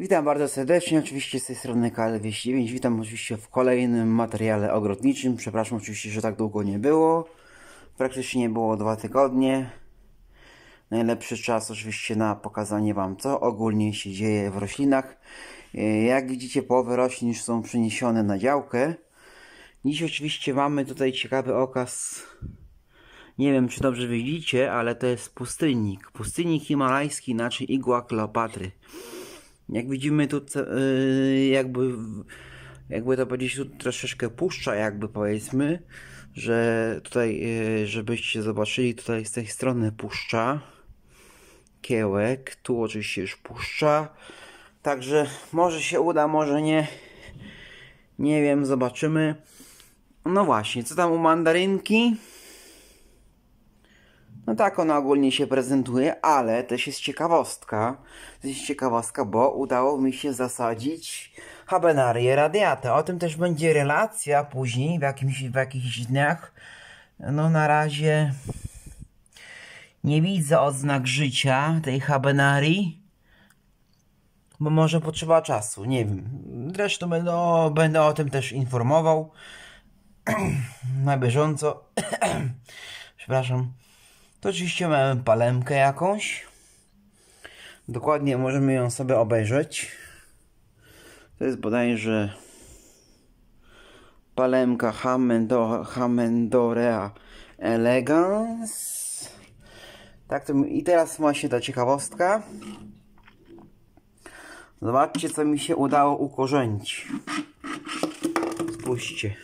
Witam bardzo serdecznie, oczywiście z tej strony KL209, witam oczywiście w kolejnym materiale ogrodniczym, przepraszam oczywiście, że tak długo nie było, praktycznie nie było dwa tygodnie. Najlepszy czas oczywiście na pokazanie Wam, co ogólnie się dzieje w roślinach. E, jak widzicie, połowy roślin już są przeniesione na działkę. Dziś oczywiście mamy tutaj ciekawy okaz, nie wiem czy dobrze widzicie, ale to jest pustynnik. Pustynnik himalajski, inaczej igła Kleopatry. Jak widzimy tu y, jakby jakby to powiedzieć tu troszeczkę puszcza jakby powiedzmy, że tutaj y, żebyście zobaczyli tutaj z tej strony puszcza kiełek, tu oczywiście już puszcza. Także może się uda, może nie. Nie wiem, zobaczymy. No właśnie, co tam u mandarynki? No tak ona ogólnie się prezentuje, ale też jest ciekawostka. To jest ciekawostka, bo udało mi się zasadzić habenarię radiata. O tym też będzie relacja później, w, jakimś, w jakichś dniach. No na razie nie widzę odznak życia tej habenarii, bo może potrzeba czasu, nie wiem. Zresztą będę, będę o tym też informował na bieżąco. Przepraszam to oczywiście mamy palemkę jakąś. Dokładnie możemy ją sobie obejrzeć. To jest bodajże palemka Hammendo, Hammendorea Elegance. Tak, to i teraz właśnie ta ciekawostka. Zobaczcie, co mi się udało ukorzenić. Spójrzcie.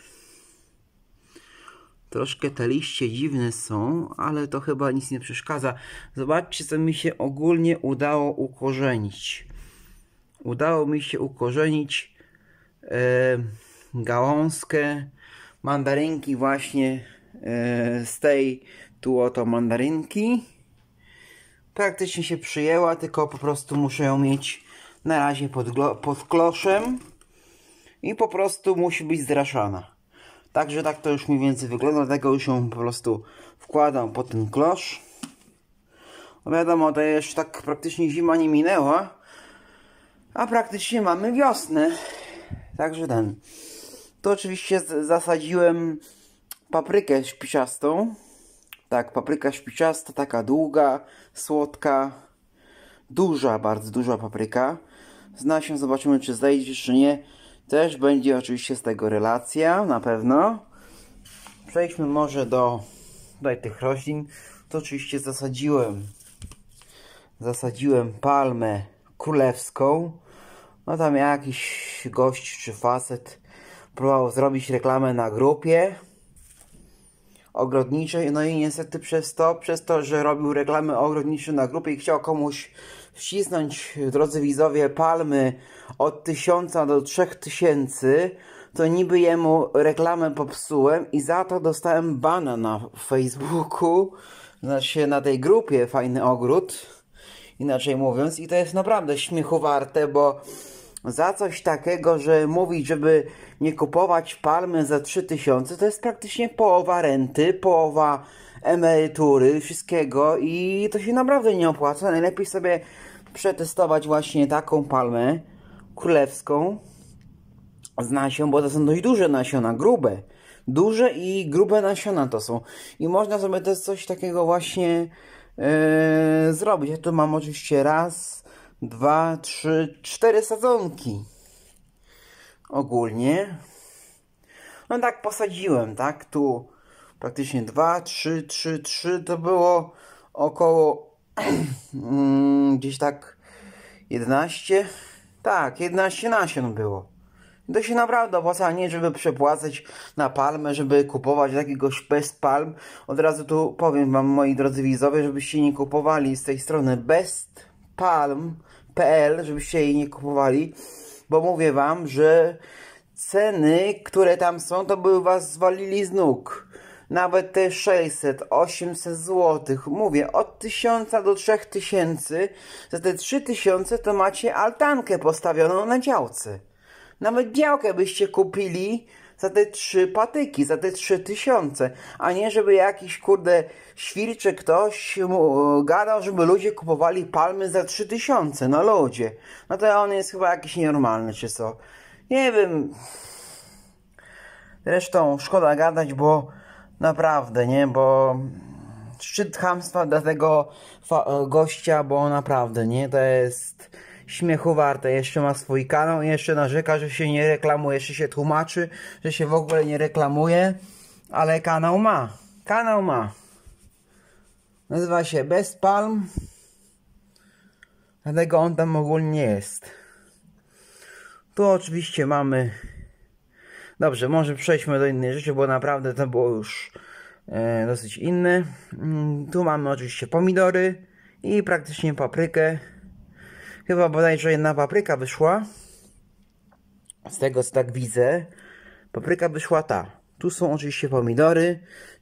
Troszkę te liście dziwne są, ale to chyba nic nie przeszkadza. Zobaczcie, co mi się ogólnie udało ukorzenić. Udało mi się ukorzenić e, gałązkę mandarynki właśnie e, z tej tu oto mandarynki. Praktycznie się przyjęła, tylko po prostu muszę ją mieć na razie pod, pod kloszem i po prostu musi być zraszana. Także tak to już mniej więcej wygląda, dlatego już ją po prostu wkładam pod ten klosz. No wiadomo, to jeszcze tak praktycznie zima nie minęła, a praktycznie mamy wiosnę. Także ten. To oczywiście zasadziłem paprykę śpiciastą. Tak, papryka śpiciasta, taka długa, słodka, duża, bardzo duża papryka. Zna się, zobaczymy czy zejdzie, czy nie. Też będzie oczywiście z tego relacja, na pewno. Przejdźmy może do tutaj tych roślin. To oczywiście zasadziłem. Zasadziłem palmę królewską. No tam jakiś gość czy facet próbował zrobić reklamę na grupie ogrodniczej. No i niestety przez to, przez to, że robił reklamy ogrodnicze na grupie i chciał komuś wcisnąć, drodzy widzowie, palmy od tysiąca do trzech tysięcy, to niby jemu reklamę popsułem i za to dostałem bana na Facebooku, znaczy na tej grupie Fajny Ogród, inaczej mówiąc. I to jest naprawdę śmiechu warte, bo za coś takiego, że mówić, żeby nie kupować palmy za 3000, to jest praktycznie połowa renty, połowa emerytury, wszystkiego i to się naprawdę nie opłaca. Najlepiej sobie przetestować właśnie taką palmę królewską z nasion, bo to są dość duże nasiona, grube. Duże i grube nasiona to są. I można sobie też coś takiego właśnie yy, zrobić. Ja tu mam oczywiście raz, dwa, trzy, cztery sadzonki. Ogólnie. No tak posadziłem, tak? Tu praktycznie 2, 3, 3, 3 to było około mm, gdzieś tak 11, tak 11 nasion było. To się naprawdę opłaca, nie żeby przepłacać na palmę, żeby kupować jakiegoś best palm. Od razu tu powiem wam, moi drodzy widzowie, żebyście nie kupowali z tej strony bestpalm.pl, żebyście jej nie kupowali, bo mówię wam, że ceny, które tam są, to by was zwalili z nóg nawet te 600, 800 zł. Mówię, od 1000 do 3000, za te 3000 to macie altankę postawioną na działce. Nawet działkę byście kupili za te trzy patyki, za te trzy tysiące, a nie żeby jakiś kurde świr czy ktoś e, gadał, żeby ludzie kupowali palmy za trzy tysiące, lodzie. No to on jest chyba jakiś nienormalny czy co. Nie wiem. Zresztą szkoda gadać, bo Naprawdę, nie? Bo szczyt hamstwa dla tego e, gościa, bo naprawdę, nie? To jest śmiechu warte. Jeszcze ma swój kanał, jeszcze narzeka, że się nie reklamuje, jeszcze się tłumaczy, że się w ogóle nie reklamuje, ale kanał ma. Kanał ma. Nazywa się Best Palm. Dlatego on tam ogólnie jest. Tu oczywiście mamy Dobrze, może przejdźmy do innej rzeczy, bo naprawdę to było już e, dosyć inne. Mm, tu mamy oczywiście pomidory i praktycznie paprykę. Chyba bodajże jedna papryka wyszła. Z tego co tak widzę, papryka wyszła ta. Tu są oczywiście pomidory.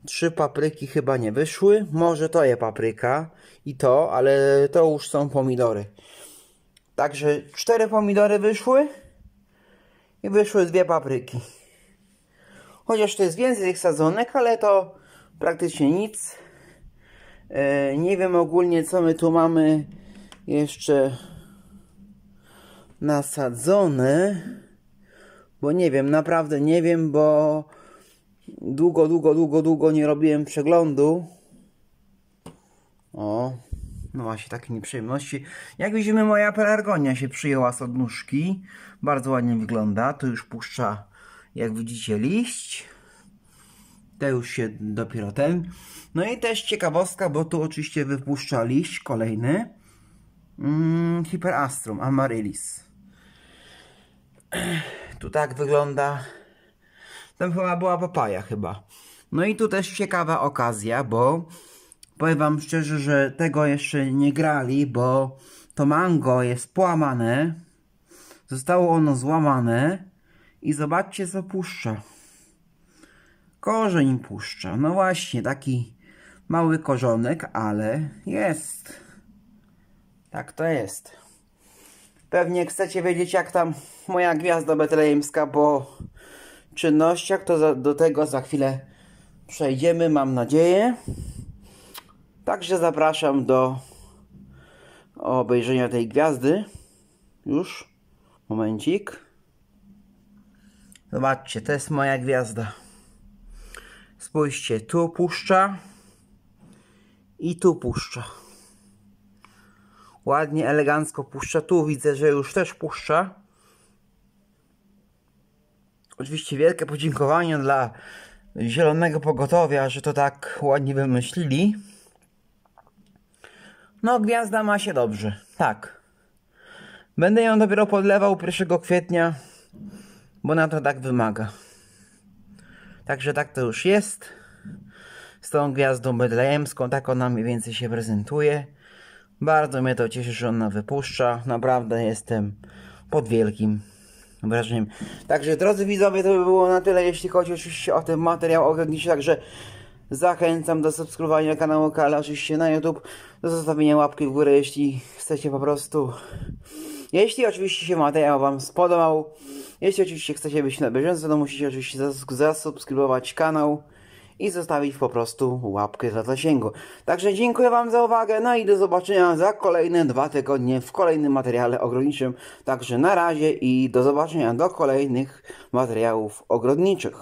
Trzy papryki chyba nie wyszły. Może to je papryka i to, ale to już są pomidory. Także cztery pomidory wyszły i wyszły dwie papryki. Chociaż to jest więcej tych sadzonek, ale to praktycznie nic. E, nie wiem ogólnie co my tu mamy jeszcze nasadzone. Bo nie wiem, naprawdę nie wiem, bo długo, długo, długo, długo nie robiłem przeglądu. O, no właśnie, takie nieprzyjemności. Jak widzimy, moja pelargonia się przyjęła z odnóżki. Bardzo ładnie wygląda. Tu już puszcza jak widzicie liść to już się dopiero ten no i też ciekawostka, bo tu oczywiście wypuszcza liść kolejny hmm, Hyperastrum Amaryllis tu tak wygląda tam chyba była papaja chyba no i tu też ciekawa okazja, bo powiem wam szczerze, że tego jeszcze nie grali, bo to mango jest połamane. Zostało ono złamane. I zobaczcie, co puszcza. Korzeń puszcza. No właśnie, taki mały korzonek, ale jest. Tak to jest. Pewnie chcecie wiedzieć, jak tam moja gwiazda betlejemska po czynnościach, to za, do tego za chwilę przejdziemy, mam nadzieję. Także zapraszam do obejrzenia tej gwiazdy. Już, momencik. Zobaczcie, to jest moja gwiazda. Spójrzcie, tu puszcza i tu puszcza. Ładnie, elegancko puszcza. Tu widzę, że już też puszcza. Oczywiście wielkie podziękowania dla Zielonego Pogotowia, że to tak ładnie wymyślili. No, gwiazda ma się dobrze, tak. Będę ją dopiero podlewał 1 kwietnia bo na to tak wymaga. Także tak to już jest. Z tą gwiazdą bedlejemską, tak ona mniej więcej się prezentuje. Bardzo mnie to cieszy, że ona wypuszcza. Naprawdę jestem pod wielkim wrażeniem. Także drodzy widzowie, to by było na tyle, jeśli chodzi oczywiście o ten materiał ogrodniczy. Także zachęcam do subskrybowania kanału Kala, oczywiście na YouTube, do zostawienia łapki w górę, jeśli chcecie po prostu jeśli oczywiście się materiał Wam spodobał, jeśli oczywiście chcecie być na bieżąco, to musicie oczywiście zasubskrybować kanał i zostawić po prostu łapkę dla zasięgu. Także dziękuję Wam za uwagę, no i do zobaczenia za kolejne dwa tygodnie w kolejnym materiale ogrodniczym. Także na razie i do zobaczenia do kolejnych materiałów ogrodniczych.